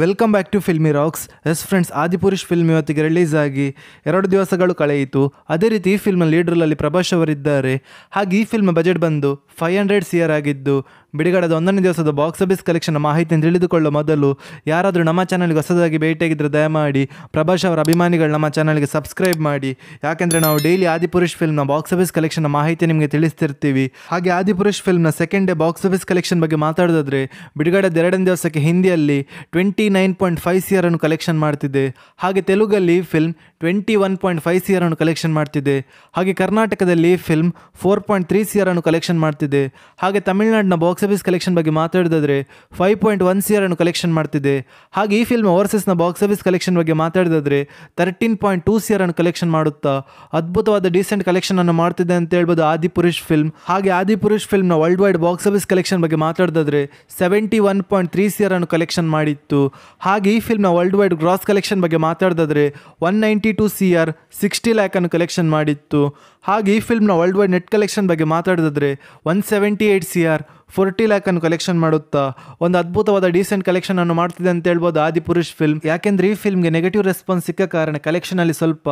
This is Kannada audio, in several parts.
welcome back to filmy rocks yes friends Adipurush film ಇವತ್ತಿಗೆ ರಿಲೀಸ್ ಆಗಿ ಎರಡು ದಿವಸಗಳು ಕಳೆಯಿತು ಅದೇ ರೀತಿ ಈ ಫಿಲ್ಮ್ ಲೀಡ್ರಲ್ಲಿ ಪ್ರಭಾಸ್ ಅವರಿದ್ದಾರೆ ಹಾಗೆ ಈ ಫಿಲ್ಮ್ ಬಜೆಟ್ ಬಂದು ಫೈವ್ ಹಂಡ್ರೆಡ್ ಸಿ ಆಗಿದ್ದು ಬಿಡುಗಡೆದ ಒಂದನೇ ದಿವಸದ ಬಾಕ್ಸ್ ಆಫೀಸ್ ಕಲೆಕ್ಷನ್ ಮಾಹಿತಿಯನ್ನು ತಿಳಿದುಕೊಳ್ಳುವ ಮೊದಲು ಯಾರಾದರೂ ನಮ್ಮ ಚಾನಲ್ಗೆ ಹೊಸದಾಗಿ ಭೇಟಿಯಾಗಿದ್ದರೆ ದಯಮಾಡಿ ಪ್ರಭಾಸ್ ಅವರ ಅಭಿಮಾನಿಗಳು ನಮ್ಮ ಚಾನಲ್ಗೆ ಸಬ್ಸ್ಕ್ರೈಬ್ ಮಾಡಿ ಯಾಕೆಂದರೆ ನಾವು ಡೈಲಿ ಆದಿಪುರುಷ್ ಫಿಲ್ಮ್ನ ಬಾಕ್ಸ್ ಆಫೀಸ್ ಕಲೆಕ್ಷನ್ ಮಾಹಿತಿ ನಿಮಗೆ ತಿಳಿಸ್ತಿರ್ತೀವಿ ಹಾಗೆ ಆದಿಪುರುಷ್ ಫಿಲ್ಮ್ನ second day box office collection ಬಗ್ಗೆ ಮಾತಾಡೋದಾದರೆ ಬಿಡುಗಡೆದ ಎರಡನೇ ದಿವಸಕ್ಕೆ ಹಿಂದಿಯಲ್ಲಿ twenty twenty nine point five C collection ಮಾಡ್ತಿದೆ ಹಾಗೆ ತೆಲುಗಲ್ಲಿ film twenty one point five C ಆರನ್ನು ಕಲೆಕ್ಷನ್ ಮಾಡ್ತಿದೆ ಹಾಗೆ ಕರ್ನಾಟಕದಲ್ಲಿ film four point three C ಆರನ್ನು ಕಲೆಕ್ಷನ್ ಮಾಡ್ತಿದೆ ಹಾಗೆ ತಮಿಳುನಾಡಿನ ಬಾಕ್ಸ್ ಆಫೀಸ್ ಕಲೆಕ್ಷನ್ ಬಗ್ಗೆ ಮಾತಾಡಿದ್ರೆ ಫೈವ್ ಪಾಯಿಂಟ್ ಒನ್ ಸಿ ಆರನ್ನು ಕಲೆಕ್ಷನ್ ಮಾಡ್ತಿದೆ ಹಾಗೆ ಈ ಫಿಲ್ಮ್ ಓವರ್ಸೀಸ್ನ ಬಾಕ್ಸ್ ಆಫೀಸ್ ಕಲೆಕ್ಷನ್ ಬಗ್ಗೆ ಮಾತಾಡಿದ್ರೆ ತರ್ಟೀನ್ ಪಾಯಿಂಟ್ ಟೂ ಸಿ ಆರನ್ನು ಕಲೆಕ್ಷನ್ ಮಾಡುತ್ತಾ ಅದ್ಭುತವಾದ ಡೀಸೆಂಟ್ ಅನ್ನು ಮಾಡ್ತಿದೆ ಅಂತ ಹೇಳ್ಬೋದು ಆದಿಪುರುಷ್ ಫಿಲ್ಮ್ ಹಾಗೆ ಆದಿಪುರುಷ್ ಫಿಲ್ಮ್ನ world wide box office collection ಬಗ್ಗೆ ಮಾತಾಡಿದ್ರೆ seventy one point three C ಆರನ್ನು ಕಲೆಕ್ಷನ್ ಮಾಡಿತ್ತು ಹಾಗೆ ಈ ಫಿಲ್ಮ್ನ ವರ್ಲ್ಡ್ ವೈಡ್ ಗ್ರಾಸ್ ಕಲೆಕ್ಷನ್ ಬಗ್ಗೆ ಮಾತಾಡಿದ್ರೆ one ninety two C R sixty ಲ್ಯಾಕನ್ನು ಕಲೆಕ್ಷನ್ ಮಾಡಿತ್ತು ಹಾಗೆ ಈ ಫಿಲ್ಮ್ನ ವರ್ಲ್ಡ್ ವೈಡ್ ನೆಟ್ ಕಲೆಕ್ಷನ್ ಬಗ್ಗೆ ಮಾತಾಡಿದ್ರೆ one seventy eight C R forty lakh ಅನ್ನು ಕಲೆಕ್ಷನ್ ಮಾಡುತ್ತಾ ಒಂದು ಅದ್ಭುತವಾದ ಡೀಸೆಂಟ್ ಅನ್ನು ಮಾಡ್ತಿದೆ ಅಂತ ಹೇಳ್ಬೋದು ಆದಿಪುರುಷ್ ಫಿಲ್ಮ್ ಯಾಕೆಂದರೆ ಈ ಫಿಲ್ಮ್ಗೆ ನೆಗೆಟಿವ್ ರೆಸ್ಪಾನ್ಸ್ ಸಿಕ್ಕ ಕಾರಣ ಕಲೆಕ್ಷನಲ್ಲಿ ಸ್ವಲ್ಪ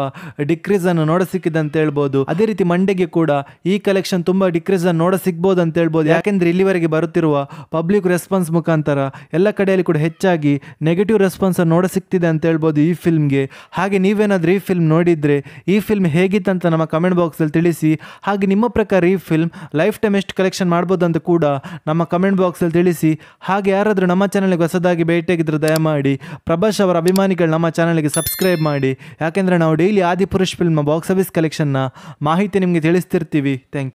ಡಿಕ್ರೀಸನ್ನು ನೋಡ ಸಿಕ್ಕಿದೆ ಅಂತ ಹೇಳ್ಬೋದು ಅದೇ ರೀತಿ ಮಂಡೆಗೆ ಕೂಡ ಈ ಕಲೆಕ್ಷನ್ ತುಂಬ ಡಿಕ್ರೀಸನ್ನು ನೋಡ ಸಿಗ್ಬೋದು ಅಂತ ಹೇಳ್ಬೋದು ಯಾಕೆಂದರೆ ಇಲ್ಲಿವರೆಗೆ ಬರುತ್ತಿರುವ ಪಬ್ಲಿಕ್ ರೆಸ್ಪಾನ್ಸ್ ಮುಖಾಂತರ ಎಲ್ಲ ಕಡೆಯಲ್ಲಿ ಕೂಡ ಹೆಚ್ಚಾಗಿ ನೆಗೆಟಿವ್ ರೆಸ್ಪಾನ್ಸನ್ನು ನೋಡ ಸಿಕ್ತಿದೆ ಅಂತ ಹೇಳ್ಬೋದು ಈ ಫಿಲ್ಮ್ಗೆ ಹಾಗೆ ನೀವೇನಾದರೂ ಈ ಫಿಲ್ಮ್ ನೋಡಿದರೆ ಈ ಫಿಲ್ಮ್ ಹೇಗಿತ್ತಂತ ನಮ್ಮ ಕಮೆಂಟ್ ಬಾಕ್ಸಲ್ಲಿ ತಿಳಿಸಿ ಹಾಗೆ ನಿಮ್ಮ ಪ್ರಕಾರ ಈ ಫಿಲ್ಮ್ ಲೈಫ್ ಟೈಮ್ ಎಷ್ಟು ಕಲೆಕ್ಷನ್ ಮಾಡ್ಬೋದು ಅಂತ ಕೂಡ ನಮ್ಮ ಕಮೆಂಟ್ ಬಾಕ್ಸಲ್ಲಿ ತಿಳಿಸಿ ಹಾಗೆ ಯಾರಾದರೂ ನಮ್ಮ ಚಾನಲ್ಗೆ ಹೊಸದಾಗಿ ಭೇಟಿಯಾಗಿದ್ದರೆ ದಯಮಾಡಿ ಪ್ರಭಾಷ್ ಅವರ ಅಭಿಮಾನಿಗಳು ನಮ್ಮ ಚಾನಲ್ಗೆ ಸಬ್ಸ್ಕ್ರೈಬ್ ಮಾಡಿ ಯಾಕೆಂದರೆ ನಾವು daily Adipurush film box office ಕಲೆಕ್ಷನ್ನ ಮಾಹಿತಿ ನಿಮಗೆ ತಿಳಿಸ್ತಿರ್ತೀವಿ ಥ್ಯಾಂಕ್ ಯು